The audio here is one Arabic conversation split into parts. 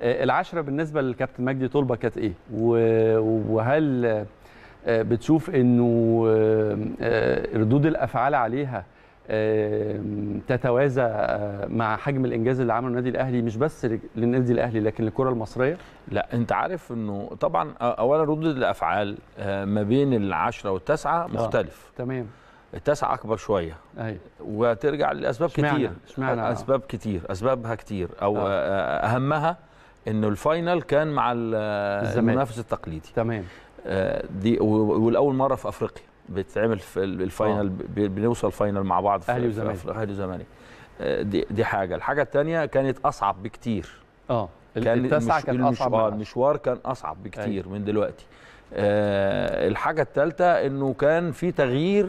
آه، العشرة بالنسبة للكابتن مجدي طلبة كانت إيه؟ وهل آه، بتشوف إنه آه، ردود الأفعال عليها تتوازى مع حجم الانجاز اللي عمله النادي الاهلي مش بس للنادي الاهلي لكن للكره المصريه لا انت عارف انه طبعا اولا ردود الافعال ما بين العشرة والتسعة مختلف آه. تمام التاسعة أكبر شوية أيوة. وترجع لأسباب شمعنا. كتير شمعنا. أسباب آه. كتير أسبابها كتير أو آه. آه. أهمها أنه الفاينل كان مع المنافس التقليدي تمام آه، دي والأول مرة في أفريقيا بتتعمل في الفاينل آه. بنوصل فاينل مع بعض في أهلي وزمالك أهلي وزمالك آه، دي, دي حاجة الحاجة الثانية كانت أصعب بكتير اه كان التاسعة كان أصعب المشوار كان أصعب بكتير أيوة. من دلوقتي آه الحاجة الثالثة أنه كان في تغيير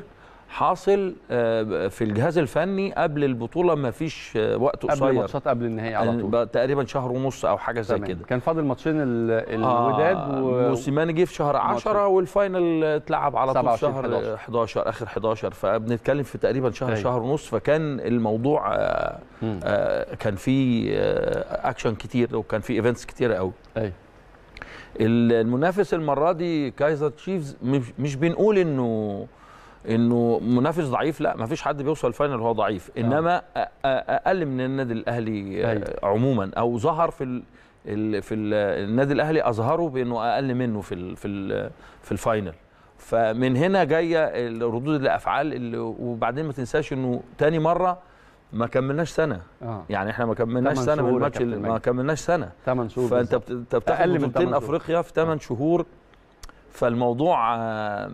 حاصل آه، في الجهاز الفني قبل البطوله ما فيش آه، وقت قصير قبل الماتشات قبل النهائي على طول تقريبا شهر ونص او حاجه زي كده كان فاضل ماتشين آه، الوداد آه و... وسيماني جه في شهر 10 والفاينل اتلعب على طول شهر 11. اخر 11 فبنتكلم في تقريبا شهر هي. أيوه. شهر ونص فكان الموضوع آه آه كان في آه اكشن كتير وكان في ايفنتس كتير قوي ايوه المنافس المره دي كايزر تشيفز مش بنقول انه انه منافس ضعيف لا ما فيش حد بيوصل الفاينل وهو ضعيف آه. انما اقل من النادي الاهلي أيوة. عموما او ظهر في في النادي الاهلي اظهره بانه اقل منه في في في الفاينل فمن هنا جايه ردود الافعال اللي وبعدين ما تنساش انه تاني مره ما كملناش سنه آه. يعني احنا ما كملناش سنه من الماتش ما كملناش سنه 8 شهور فانت بتاخد بطولتين افريقيا في 8 آه. شهور فالموضوع آه،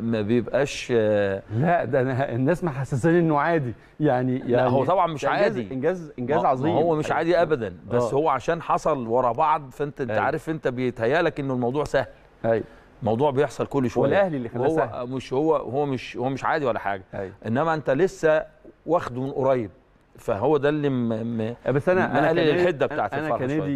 ما بيبقاش آه، لا ده أنا الناس محسساني انه عادي يعني, يعني لا هو يعني طبعا مش عادي انجاز انجاز عظيم هو مش عادي ابدا آه. بس أوه. هو عشان حصل ورا بعض فانت انت أيوه. عارف انت بيتهيالك انه الموضوع سهل ايوه موضوع بيحصل كل شويه والاهلي اللي خلاه هو مش هو هو مش هو مش عادي ولا حاجه أيوه. انما انت لسه واخده من قريب فهو ده اللي م... م... بس انا انا الحده بتاعت الفرق